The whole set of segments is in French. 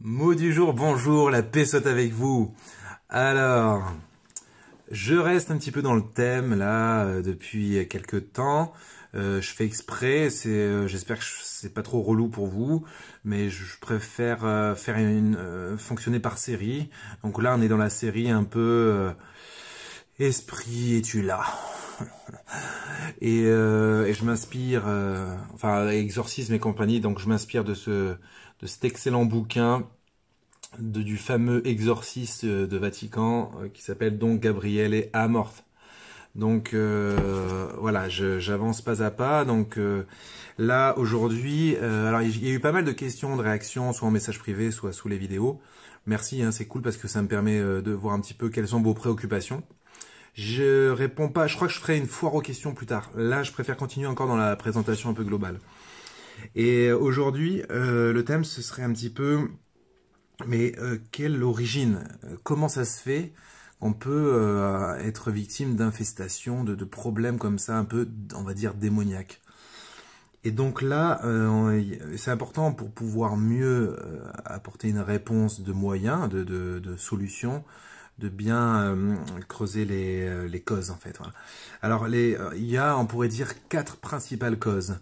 Mot du jour, bonjour, la paix soit avec vous. Alors, je reste un petit peu dans le thème là euh, depuis quelques temps. Euh, je fais exprès, c'est, euh, j'espère que c'est pas trop relou pour vous, mais je préfère faire fonctionner par série. Donc là, on est dans la série un peu Esprit, es-tu là euh, et, je m'inspire, euh, enfin Exorcisme et compagnie, donc je m'inspire de ce de cet excellent bouquin de, du fameux exorciste euh, de Vatican qui s'appelle donc Gabriel et Amorth. Donc voilà, j'avance pas à pas. Donc là aujourd'hui, alors il y a eu pas mal de questions, de réactions, soit en message privé, soit sous les vidéos. Merci, hein, c'est cool parce que ça me permet de voir un petit peu quelles sont vos préoccupations. Je réponds pas. Je crois que je ferai une foire aux questions plus tard. Là, je préfère continuer encore dans la présentation un peu globale. Et aujourd'hui, euh, le thème, ce serait un petit peu, mais euh, quelle origine Comment ça se fait qu'on peut euh, être victime d'infestations, de, problèmes comme ça, un peu, on va dire, démoniaques et donc là, c'est important pour pouvoir mieux apporter une réponse de moyens, de solutions, de bien euh, creuser les, euh, les, causes en fait. Voilà. Alors les, euh, il y a, on pourrait dire, quatre principales causes.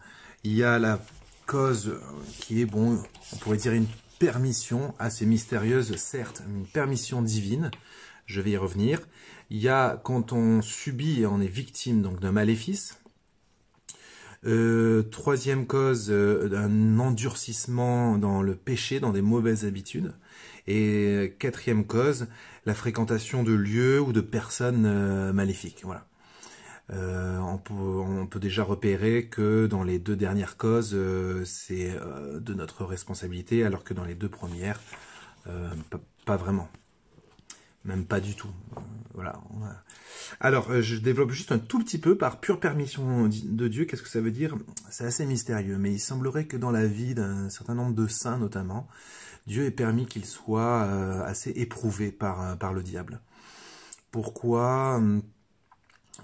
Il y a la cause qui est, bon, on pourrait dire une permission assez mystérieuse, certes, une permission divine, je vais y revenir. Il y a quand on subit et on est victime donc d'un maléfice, euh, troisième cause, euh, un endurcissement dans le péché, dans des mauvaises habitudes. Et quatrième cause, la fréquentation de lieux ou de personnes euh, maléfiques. On peut, déjà repérer que dans les deux dernières causes, c'est de notre responsabilité, alors que dans les deux premières, pas vraiment même pas du tout. Euh, voilà. Alors, euh, je développe juste un tout petit peu par pure permission de Dieu. Qu'est-ce que ça veut dire C'est assez mystérieux, mais il semblerait que dans la vie d'un certain nombre de saints notamment, Dieu ait permis qu'ils soient euh, assez éprouvés par, par le diable. Pourquoi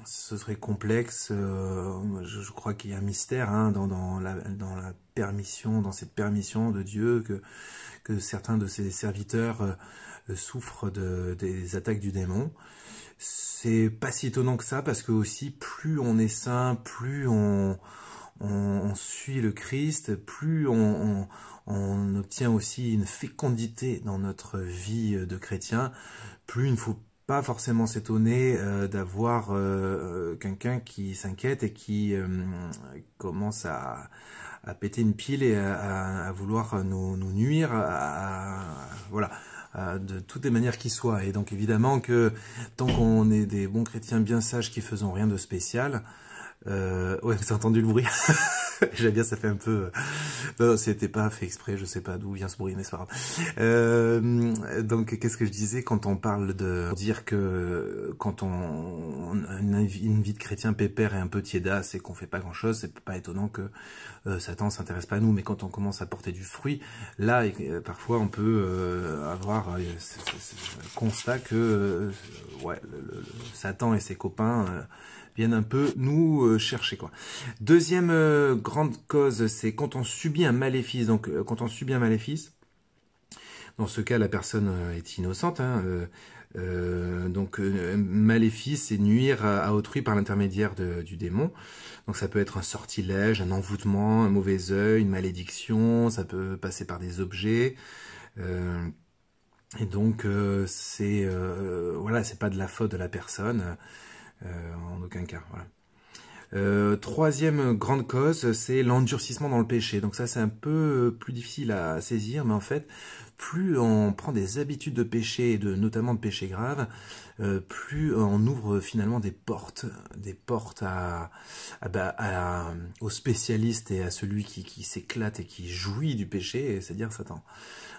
ce serait complexe. Euh, je, crois qu'il y a un mystère hein, dans, dans, la, permission, dans cette permission de Dieu que, que certains de ses serviteurs euh, souffrent de, des attaques du démon. C'est pas si étonnant que ça parce que aussi plus on est saint, plus on, suit le Christ, plus on, on obtient aussi une fécondité dans notre vie de chrétien, plus il ne faut pas forcément s'étonner euh, d'avoir euh, euh, quelqu'un qui s'inquiète et qui commence à, péter une pile et à, vouloir nous, nuire, voilà, de toutes les manières qui soient. Et donc évidemment que tant qu'on est des bons chrétiens bien sages qui faisons rien de spécial, euh, ouais, t'as entendu le bruit J'aime bien, ça fait un peu... Euh, non, non c'était pas fait exprès, je sais pas d'où vient ce bruit, mais c'est pas grave. Euh, donc, qu'est-ce que je disais quand on parle de dire que quand on, une, vie de chrétien pépère et un peu tiédasse et qu'on fait pas grand-chose, c'est pas étonnant que euh, Satan s'intéresse pas à nous. Mais quand on commence à porter du fruit, là, euh, parfois, on peut avoir ce constat que ouais, Satan et ses copains euh, viennent un peu nous euh, chercher quoi. Deuxième euh, grande cause, c'est quand on subit un maléfice. Donc quand on subit un maléfice, dans ce cas la personne est innocente. Hein, donc maléfice, c'est nuire à, autrui par l'intermédiaire du démon. Donc ça peut être un sortilège, un envoûtement, un mauvais œil, une malédiction, ça peut passer par des objets. Et donc, euh, c'est euh, voilà, c'est pas de la faute de la personne, euh, en aucun cas. Voilà. Euh, troisième grande cause, c'est l'endurcissement dans le péché. Donc ça, c'est un peu euh, plus difficile à saisir, mais en fait, plus on prend des habitudes de péché, et de, notamment de péché grave, euh, plus on ouvre euh, finalement des portes, des portes à, à, bah, aux spécialistes et à celui qui, qui s'éclate et qui jouit du péché, c'est-à-dire Satan.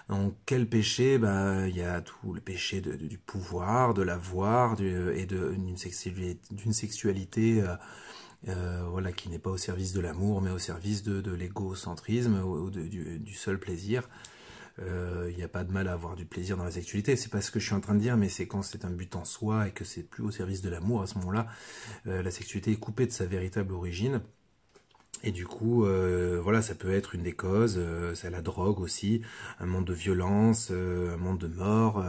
Donc quel péché Bah il y a tout le péché du pouvoir, de l'avoir, et d'une sexualité, d'une sexualité euh, voilà, qui n'est pas au service de l'amour, mais au service de, de l'égocentrisme ou du, seul plaisir. Euh, il n'y a pas de mal à avoir du plaisir dans la sexualité, c'est pas ce que je suis en train de dire, mais c'est quand c'est un but en soi et que c'est plus au service de l'amour, à ce moment-là, euh, la sexualité est coupée de sa véritable origine. Et du coup, euh, voilà, ça peut être une des causes. Euh, c'est la drogue aussi, un monde de violence, euh, un monde de mort.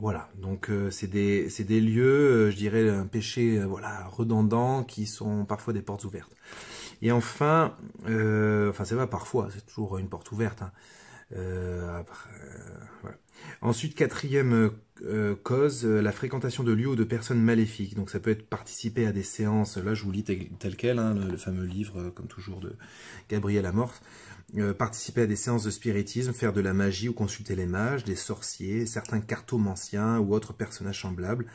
voilà, donc c'est des, c'est des lieux, je dirais, un péché voilà, redondant qui sont parfois des portes ouvertes. Et enfin, enfin c'est pas parfois, c'est toujours une porte ouverte. Hein. après, voilà. Ensuite, quatrième euh, euh, cause, euh, la fréquentation de lieux ou de personnes maléfiques. Donc ça peut être participer à des séances, là je vous lis tel, quel, hein, le, fameux livre, comme toujours, de Gabriel amorte participer à des séances de spiritisme, faire de la magie ou consulter les mages, des sorciers, certains cartomanciens ou autres personnages semblables,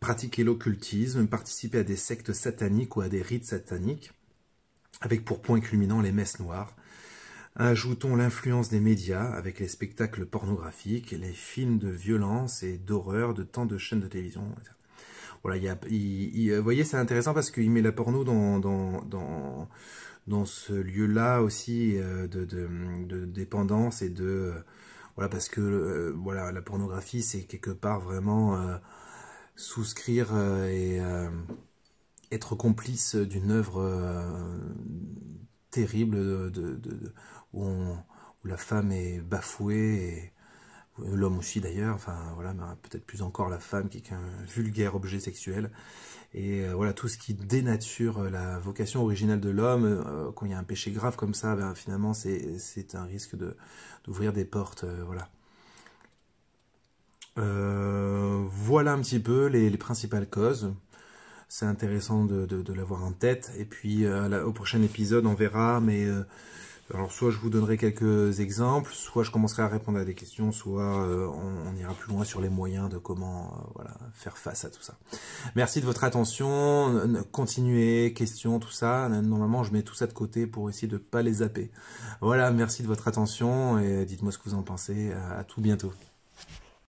pratiquer l'occultisme, participer à des sectes sataniques ou à des rites sataniques, avec pour point culminant les messes noires, Ajoutons l'influence des médias avec les spectacles pornographiques, les films de violence et d'horreur de tant de chaînes de télévision. Voilà, il y a, vous voyez, c'est intéressant parce qu'il met la porno dans, dans, dans, dans ce lieu-là aussi euh, de, dépendance et de... Euh, voilà, parce que euh, voilà, la pornographie, c'est quelque part vraiment souscrire et... être complice d'une œuvre terrible de, où, la femme est bafouée, l'homme aussi d'ailleurs, enfin voilà, peut-être plus encore la femme qui est un vulgaire objet sexuel. Et euh, voilà, tout ce qui dénature euh, la vocation originale de l'homme, euh, quand il y a un péché grave comme ça, ben, finalement c'est un risque d'ouvrir des portes. voilà. voilà un petit peu les principales causes c'est intéressant de, l'avoir en tête. Et puis euh, au prochain épisode, on verra, mais euh, alors soit je vous donnerai quelques exemples, soit je commencerai à répondre à des questions, soit euh, on, ira plus loin sur les moyens de comment faire face à tout ça. Merci de votre attention, continuez, questions, tout ça. Normalement, je mets tout ça de côté pour essayer de ne pas les zapper. Voilà, merci de votre attention et dites-moi ce que vous en pensez. à tout bientôt.